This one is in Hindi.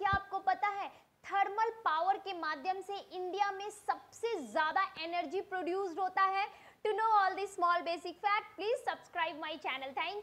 क्या आपको पता है थर्मल पावर के माध्यम से इंडिया में सबसे ज़्यादा एनर्जी प्रोड्यूस होता है to know all this small basic fact please subscribe my channel thank